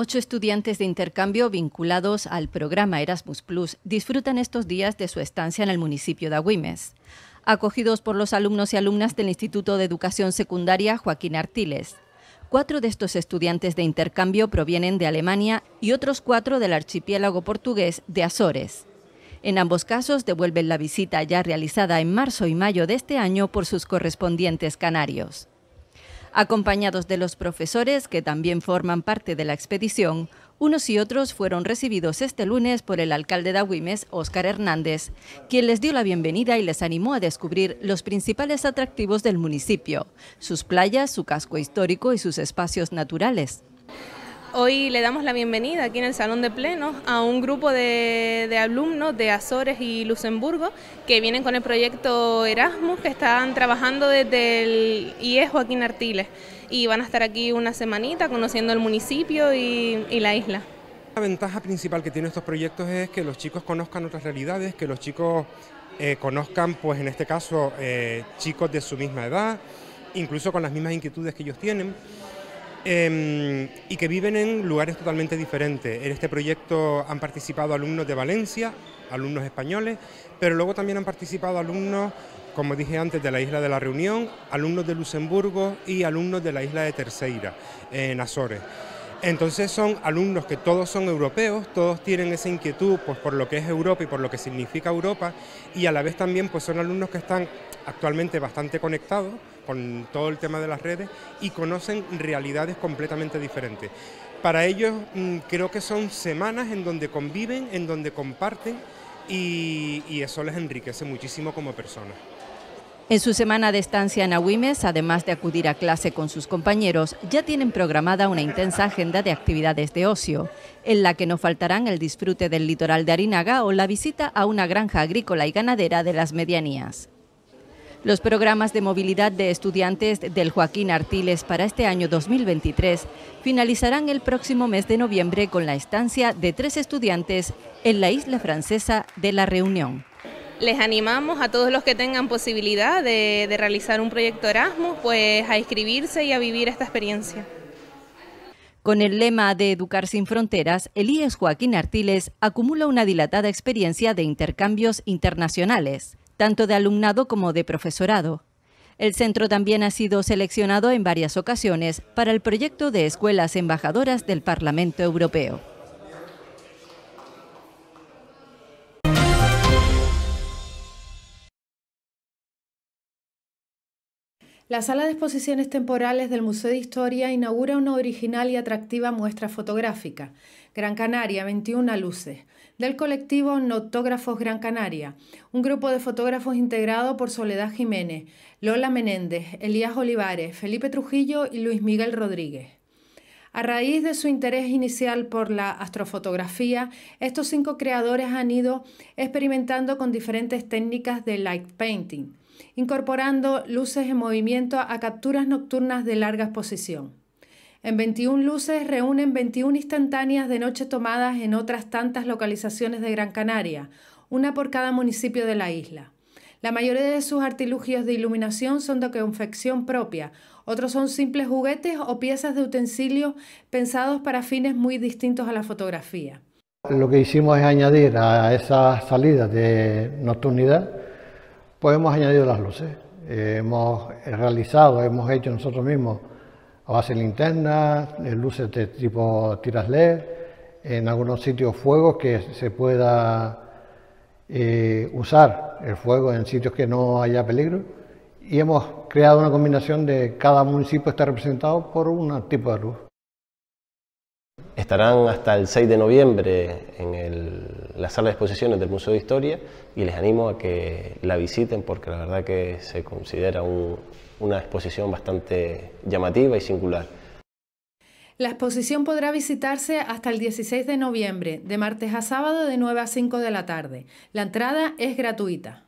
Ocho estudiantes de intercambio vinculados al programa Erasmus Plus disfrutan estos días de su estancia en el municipio de Agüimes. Acogidos por los alumnos y alumnas del Instituto de Educación Secundaria Joaquín Artiles. Cuatro de estos estudiantes de intercambio provienen de Alemania y otros cuatro del archipiélago portugués de Azores. En ambos casos devuelven la visita ya realizada en marzo y mayo de este año por sus correspondientes canarios. Acompañados de los profesores, que también forman parte de la expedición, unos y otros fueron recibidos este lunes por el alcalde de Agüimes, Óscar Hernández, quien les dio la bienvenida y les animó a descubrir los principales atractivos del municipio, sus playas, su casco histórico y sus espacios naturales. Hoy le damos la bienvenida aquí en el Salón de Plenos a un grupo de, alumnos de Azores y Luxemburgo que vienen con el proyecto Erasmus que están trabajando desde el IES Joaquín Artiles y van a estar aquí una semanita conociendo el municipio y, la isla. La ventaja principal que tienen estos proyectos es que los chicos conozcan otras realidades, que los chicos eh, conozcan, pues en este caso, eh, chicos de su misma edad, incluso con las mismas inquietudes que ellos tienen. Em, y que viven en lugares totalmente diferentes. En este proyecto han participado alumnos de Valencia, alumnos españoles, pero luego también han participado alumnos, como dije antes, de la isla de la Reunión, alumnos de Luxemburgo y alumnos de la isla de Terceira, en Azores. Entonces son alumnos que todos son europeos, todos tienen esa inquietud pues, por lo que es Europa y por lo que significa Europa y a la vez también pues, son alumnos que están actualmente bastante conectados con todo el tema de las redes y conocen realidades completamente diferentes. Para ellos mm, creo que son semanas en donde conviven, en donde comparten y, y eso les enriquece muchísimo como personas. En su semana de estancia en Agüimes, además de acudir a clase con sus compañeros, ya tienen programada una intensa agenda de actividades de ocio, en la que no faltarán el disfrute del litoral de Arinaga o la visita a una granja agrícola y ganadera de las medianías. Los programas de movilidad de estudiantes del Joaquín Artiles para este año 2023 finalizarán el próximo mes de noviembre con la estancia de tres estudiantes en la isla francesa de La Reunión. Les animamos a todos los que tengan posibilidad de, realizar un proyecto Erasmus, pues a inscribirse y a vivir esta experiencia. Con el lema de Educar sin Fronteras, Elías Joaquín Artiles acumula una dilatada experiencia de intercambios internacionales, tanto de alumnado como de profesorado. El centro también ha sido seleccionado en varias ocasiones para el proyecto de escuelas embajadoras del Parlamento Europeo. La sala de exposiciones temporales del Museo de Historia inaugura una original y atractiva muestra fotográfica, Gran Canaria, 21 luces, del colectivo Notógrafos Gran Canaria, un grupo de fotógrafos integrado por Soledad Jiménez, Lola Menéndez, Elías Olivares, Felipe Trujillo y Luis Miguel Rodríguez. A raíz de su interés inicial por la astrofotografía, estos cinco creadores han ido experimentando con diferentes técnicas de light painting, incorporando luces en movimiento a capturas nocturnas de larga exposición. En 21 luces reúnen 21 instantáneas de noche tomadas en otras tantas localizaciones de Gran Canaria, una por cada municipio de la isla. La mayoría de sus artilugios de iluminación son de confección propia, otros son simples juguetes o piezas de utensilio pensados para fines muy distintos a la fotografía. Lo que hicimos es añadir a esas salidas de nocturnidad pues hemos añadido las luces. hemos realizado, hemos hecho nosotros mismos a base de eh, luces de tipo tiras LED, en algunos sitios fuegos que se pueda eh, usar el fuego en sitios que no haya peligro y hemos creado una combinación de cada municipio está representado por un tipo de luz. Estarán hasta el 6 de noviembre en el la sala de exposiciones del Museo de Historia y les animo a que la visiten porque la verdad que se considera una exposición bastante llamativa y singular. La exposición podrá visitarse hasta el 16 de noviembre, de martes a sábado de 9 a 5 de la tarde. La entrada es gratuita.